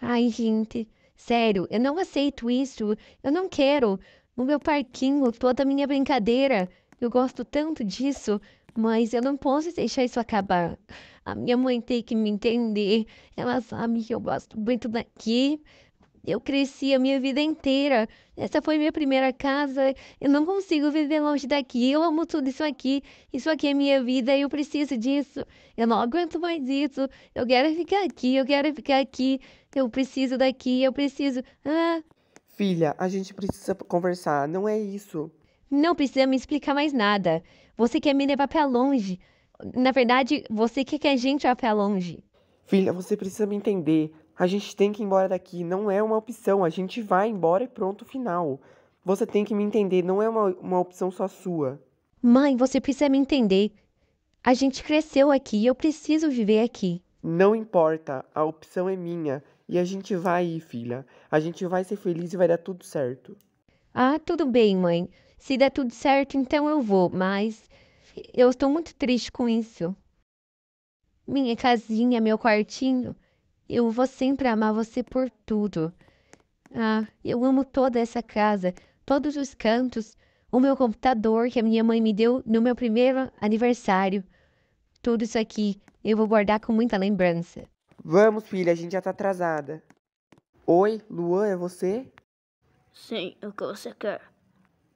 Ai, gente, sério, eu não aceito isso. Eu não quero. O meu parquinho, toda a minha brincadeira. Eu gosto tanto disso, mas eu não posso deixar isso acabar. A minha mãe tem que me entender. Ela sabe que eu gosto muito daqui. Eu cresci a minha vida inteira. Essa foi minha primeira casa. Eu não consigo viver longe daqui. Eu amo tudo isso aqui. Isso aqui é minha vida. Eu preciso disso. Eu não aguento mais isso. Eu quero ficar aqui. Eu quero ficar aqui. Eu preciso daqui. Eu preciso. Ah. Filha, a gente precisa conversar. Não é isso. Não precisa me explicar mais nada. Você quer me levar para longe. Na verdade, você quer que a gente vá para longe. Filha, você precisa me entender. A gente tem que ir embora daqui, não é uma opção, a gente vai embora e pronto, final. Você tem que me entender, não é uma, uma opção só sua. Mãe, você precisa me entender. A gente cresceu aqui, e eu preciso viver aqui. Não importa, a opção é minha. E a gente vai ir, filha. A gente vai ser feliz e vai dar tudo certo. Ah, tudo bem, mãe. Se der tudo certo, então eu vou, mas eu estou muito triste com isso. Minha casinha, meu quartinho. Eu vou sempre amar você por tudo. Ah, eu amo toda essa casa, todos os cantos, o meu computador que a minha mãe me deu no meu primeiro aniversário. Tudo isso aqui eu vou guardar com muita lembrança. Vamos, filha, a gente já tá atrasada. Oi, Luan, é você? Sim, é o que você quer?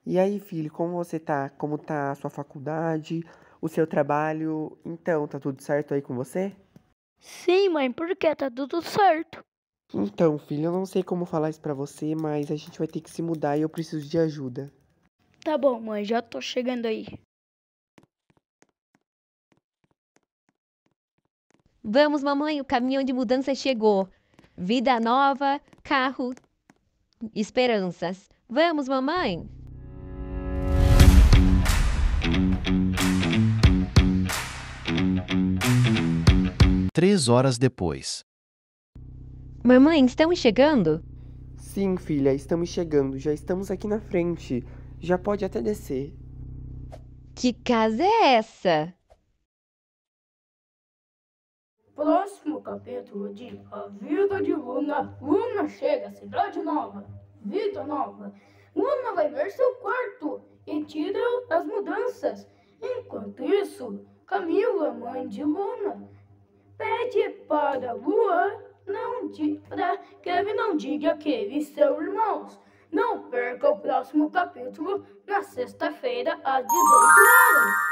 E aí, filho, como você tá? Como tá a sua faculdade, o seu trabalho? Então, tá tudo certo aí com você? Sim, mãe, porque tá tudo certo. Então, filho, eu não sei como falar isso pra você, mas a gente vai ter que se mudar e eu preciso de ajuda. Tá bom, mãe, já tô chegando aí. Vamos, mamãe, o caminhão de mudança chegou. Vida nova, carro, esperanças. Vamos, mamãe! três horas depois. Mamãe, estamos chegando? Sim, filha, estamos chegando. Já estamos aqui na frente. Já pode até descer. Que casa é essa? Próximo capítulo de A Vida de Luna. Luna chega à cidade nova. Vida nova. Luna vai ver seu quarto e tira as mudanças. Enquanto isso, Camila, mãe de Luna, Pede para Luan não di que ele não diga que eles são irmãos. Não perca o próximo capítulo na sexta-feira às 18 horas.